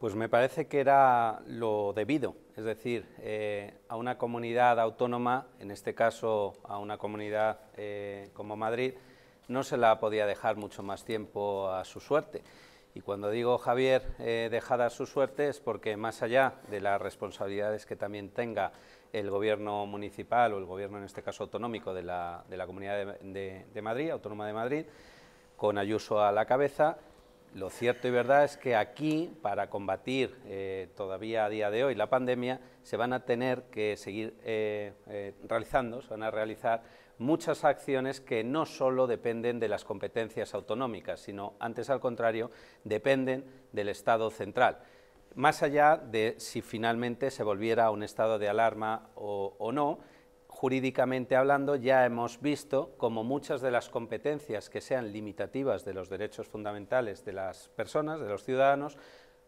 Pues me parece que era lo debido, es decir, eh, a una comunidad autónoma, en este caso a una comunidad eh, como Madrid, no se la podía dejar mucho más tiempo a su suerte. Y cuando digo, Javier, eh, dejada a su suerte es porque más allá de las responsabilidades que también tenga el gobierno municipal o el gobierno, en este caso, autonómico de la, Comunidad de Madrid, Autónoma de Madrid, con Ayuso a la cabeza, lo cierto y verdad es que aquí, para combatir eh, todavía a día de hoy la pandemia, se van a tener que seguir eh, eh, realizando, se van a realizar muchas acciones que no solo dependen de las competencias autonómicas, sino antes al contrario, dependen del Estado central. Más allá de si finalmente se volviera a un estado de alarma o no, Jurídicamente hablando, ya hemos visto como muchas de las competencias que sean limitativas de los derechos fundamentales de las personas, de los ciudadanos,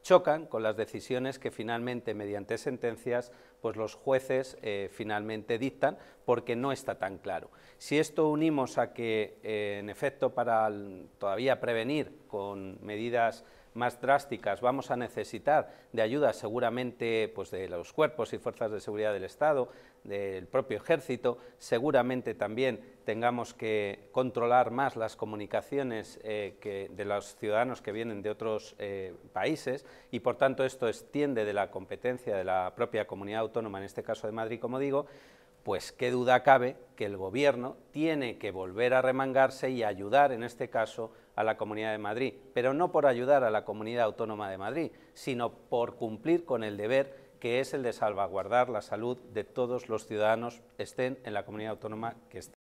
chocan con las decisiones que finalmente, mediante sentencias, pues los jueces eh, finalmente dictan, porque no está tan claro. Si esto unimos a que, eh, en efecto, para todavía prevenir con medidas más drásticas, vamos a necesitar de ayuda seguramente pues, de los cuerpos y fuerzas de seguridad del Estado, del propio ejército, seguramente también tengamos que controlar más las comunicaciones eh, de los ciudadanos que vienen de otros eh, países y por tanto esto extiende de la competencia de la propia comunidad autónoma, en este caso de Madrid, como digo, pues qué duda cabe que el Gobierno tiene que volver a remangarse y ayudar, en este caso, a la Comunidad de Madrid, pero no por ayudar a la Comunidad Autónoma de Madrid, sino por cumplir con el deber que es el de salvaguardar la salud de todos los ciudadanos, estén en la comunidad autónoma que estén.